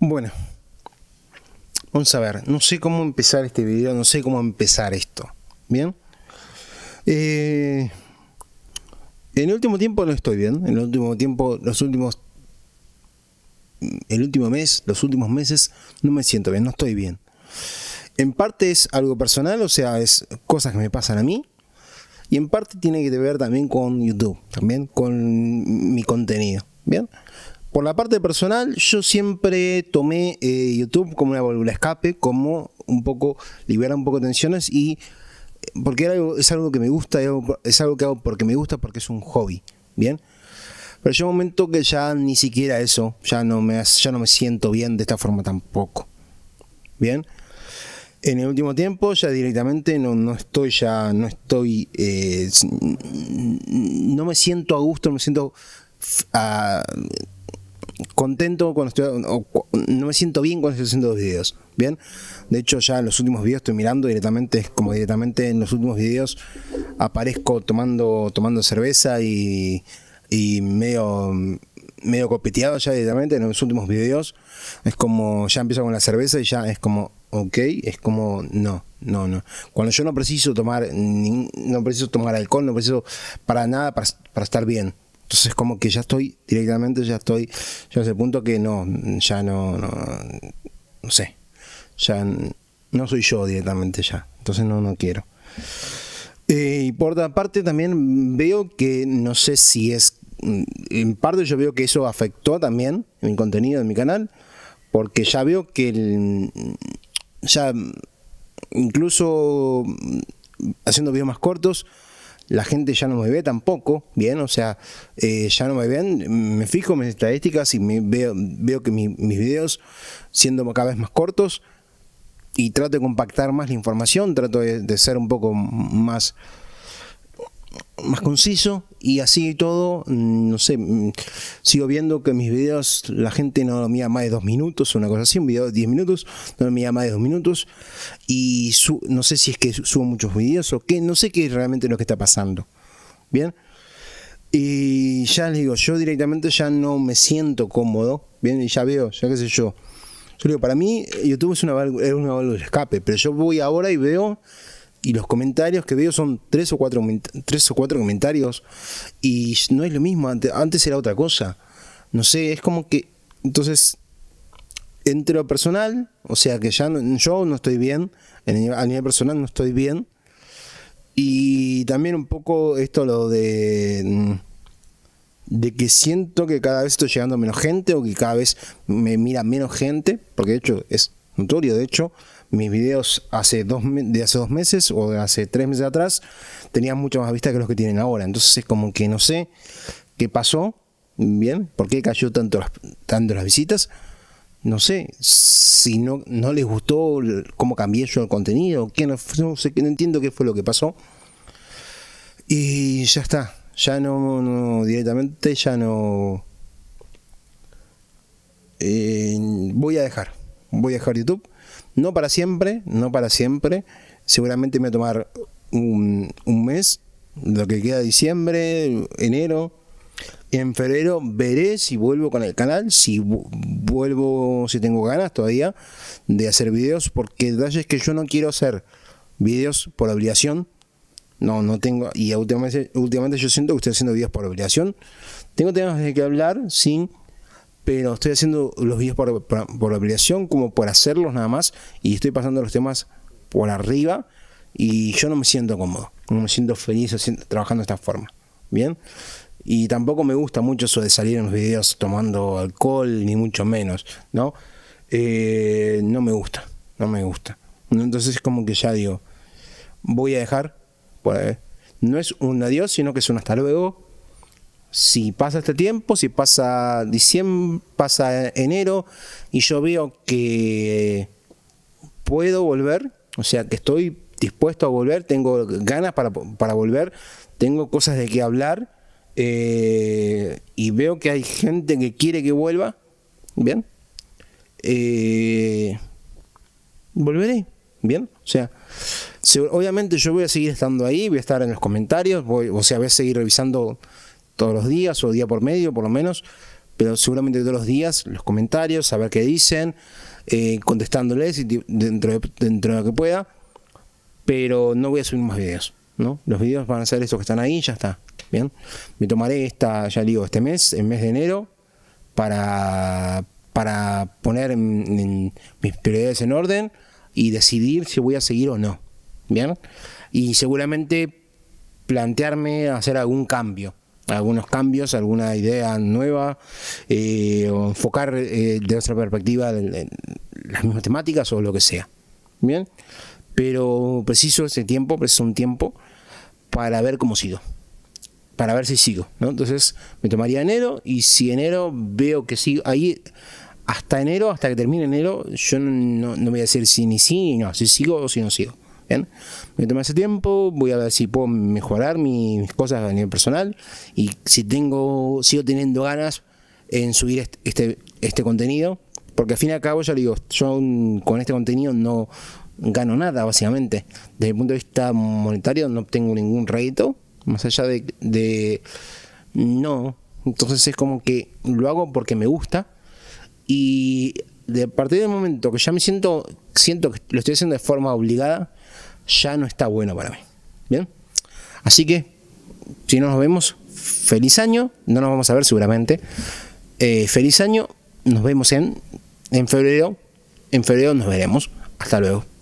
Bueno, vamos a ver, no sé cómo empezar este video, no sé cómo empezar esto. Bien. Eh, en el último tiempo no estoy bien. En el último tiempo, los últimos. El último mes, los últimos meses, no me siento bien, no estoy bien. En parte es algo personal, o sea, es cosas que me pasan a mí. Y en parte tiene que ver también con YouTube, también con mi contenido. Bien. Por la parte personal, yo siempre tomé eh, YouTube como una válvula escape, como un poco liberar un poco tensiones y eh, porque es algo que me gusta, es algo que hago porque me gusta, porque es un hobby, ¿bien? Pero llega un momento que ya ni siquiera eso, ya no me, ya no me siento bien de esta forma tampoco, ¿bien? En el último tiempo ya directamente no, no estoy ya, no estoy, eh, no me siento a gusto, no me siento contento cuando estoy, no me siento bien cuando estoy haciendo los videos, ¿bien? De hecho, ya en los últimos videos estoy mirando directamente, como directamente en los últimos videos aparezco tomando, tomando cerveza y, medio, medio copeteado ya directamente en los últimos videos. Es como, ya empiezo con la cerveza y ya es como, ok, es como, no, no, no. Cuando yo no preciso tomar, no preciso tomar alcohol, no preciso para nada para estar bien. Entonces como que ya estoy, directamente ya estoy, ya es el punto que no, ya no, no, sé, ya no soy yo directamente ya, entonces no, no quiero. Eh, y por otra parte también veo que, no sé si es, mm, en parte yo veo que eso afectó también mi contenido de mi canal, porque ya veo que el, ya mm, incluso mm, haciendo videos más cortos, la gente ya no me ve tampoco, bien, o sea, eh, ya no me ven, me fijo en mis estadísticas y me veo, veo que mis videos, siendo cada vez más cortos, y trato de compactar más la información, trato de ser un poco más más conciso y así todo, mm, no sé, mm, sigo viendo que mis videos la gente no lo mira más de dos minutos, una cosa así, un video de 10 minutos, no lo mira más de dos minutos y no sé si es que subo muchos videos o que no sé qué es realmente lo que está pasando. Bien, y ya les digo, yo directamente ya no me siento cómodo, bien, y ya veo, ya qué sé yo. Yo digo, para mí YouTube es una, es una de escape, pero yo voy ahora y veo y los comentarios que veo son tres o cuatro, tres o cuatro comentarios y no es lo mismo, antes, antes era otra cosa. No sé, es como que... Entonces, entre lo personal, o sea que ya yo no estoy bien, a nivel personal no estoy bien. Y también un poco esto lo de... Mm, de que siento que cada vez estoy llegando a menos gente o que cada vez me mira menos gente, porque de hecho es notorio, de hecho, mis videos hace dos, de hace dos meses o de hace tres meses atrás tenían mucho más vistas que los que tienen ahora. Entonces es como que no sé qué pasó, bien, por qué cayó tanto las, tanto las visitas. No sé, si no, no les gustó cómo cambié yo el contenido, que no, no, sé, no entiendo qué fue lo que pasó. Y ya está, ya no, no directamente, ya no... Eh, voy a dejar voy a dejar YouTube. No para siempre, no para siempre. Seguramente me va a tomar un, un mes, lo que queda diciembre, enero. En febrero veré si vuelvo con el canal, si vuelvo, si tengo ganas todavía de hacer videos, porque el detalle es que yo no quiero hacer videos por obligación. No, no tengo, y últimamente, últimamente yo siento que estoy haciendo videos por obligación. Tengo temas de que hablar sin pero estoy haciendo los videos por, la aplicación obligación, como por hacerlos nada más, y estoy pasando los temas por arriba, y yo no me siento cómodo, no me siento feliz trabajando de esta forma, ¿bien? Y tampoco me gusta mucho eso de salir en los videos tomando alcohol, ni mucho menos, ¿no? Eh, no me gusta, no me gusta. Entonces es como que ya digo, voy a dejar, pues, no es un adiós, sino que es un hasta luego, si pasa este tiempo, si pasa diciembre, pasa enero y yo veo que puedo volver, o sea, que estoy dispuesto a volver, tengo ganas para, volver, tengo cosas de qué hablar eh, y veo que hay gente que quiere que vuelva, bien, eh, volveré, bien, o sea, obviamente yo voy a seguir estando ahí, voy a estar en los comentarios, voy, o sea, voy a seguir revisando todos los días o día por medio, por lo menos, pero seguramente todos los días los comentarios, saber qué dicen, eh, contestándoles dentro de, dentro de lo que pueda, pero no voy a subir más videos. ¿no? Los videos van a ser esos que están ahí, ya está. Bien, me tomaré esta, ya digo, este mes, el mes de enero, para, para poner mis prioridades en orden y decidir si voy a seguir o no. Bien, y seguramente plantearme hacer algún cambio algunos cambios, alguna idea nueva, eh, o enfocar eh, de otra perspectiva las mismas temáticas o lo que sea. Bien, pero preciso ese tiempo, preciso un tiempo para ver cómo sigo, para ver si sigo. ¿no? Entonces me tomaría enero y si enero veo que sigo ahí. Hasta enero, hasta que termine enero, yo no, voy a decir si ni sí no, si sigo o si no sigo. Me toma ese tiempo, voy a ver si puedo mejorar mis cosas a nivel personal y si tengo, sigo teniendo ganas en subir este, este, contenido, porque al fin y al cabo, ya digo, yo con este contenido no gano nada, básicamente. Desde el punto de vista monetario no tengo ningún rédito, más allá de, de no. Entonces es como que lo hago porque me gusta y de a partir del momento que ya me siento, siento que lo estoy haciendo de forma obligada, ya no está bueno para mí. Bien. Así que, si no nos vemos, feliz año. No nos vamos a ver seguramente. Eh, feliz año. Nos vemos en, en febrero. En febrero nos veremos. Hasta luego.